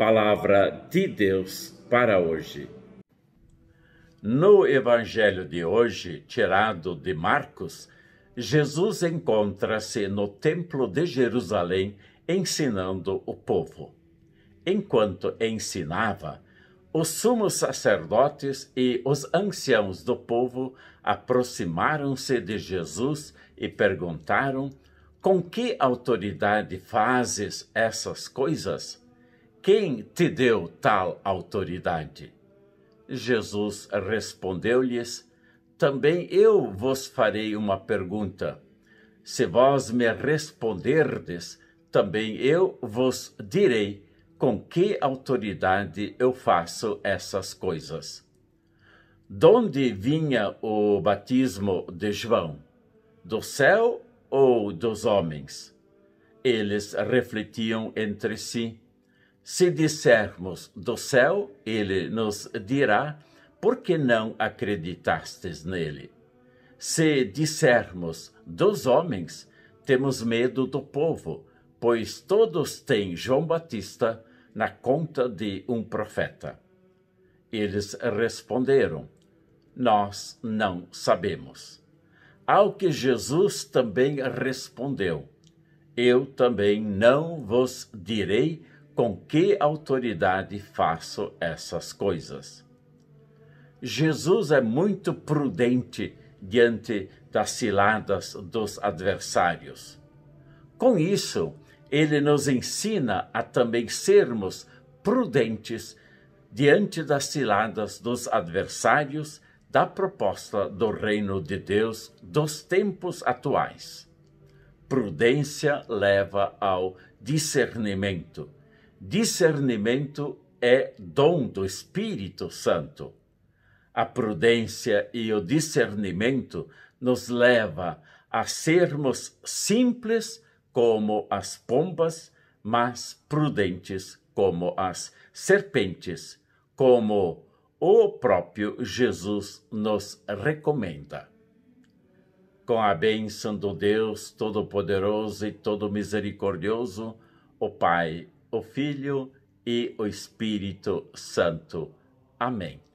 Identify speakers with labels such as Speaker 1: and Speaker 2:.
Speaker 1: palavra de Deus para hoje. No evangelho de hoje, tirado de Marcos, Jesus encontra-se no Templo de Jerusalém ensinando o povo. Enquanto ensinava, os sumos sacerdotes e os anciãos do povo aproximaram-se de Jesus e perguntaram: Com que autoridade fazes essas coisas? Quem te deu tal autoridade? Jesus respondeu-lhes: Também eu vos farei uma pergunta. Se vós me responderdes, também eu vos direi com que autoridade eu faço essas coisas. Donde vinha o batismo de João? Do céu ou dos homens? Eles refletiam entre si se dissermos do céu, ele nos dirá: por que não acreditastes nele? Se dissermos dos homens, temos medo do povo, pois todos têm João Batista na conta de um profeta. Eles responderam: Nós não sabemos. Ao que Jesus também respondeu: Eu também não vos direi com que autoridade faço essas coisas? Jesus é muito prudente diante das ciladas dos adversários. Com isso, ele nos ensina a também sermos prudentes diante das ciladas dos adversários da proposta do reino de Deus dos tempos atuais. Prudência leva ao discernimento discernimento é dom do Espírito Santo. A prudência e o discernimento nos leva a sermos simples como as pombas, mas prudentes como as serpentes, como o próprio Jesus nos recomenda. Com a bênção do Deus Todo-Poderoso e Todo-Misericordioso, o Pai, o Filho e o Espírito Santo. Amém.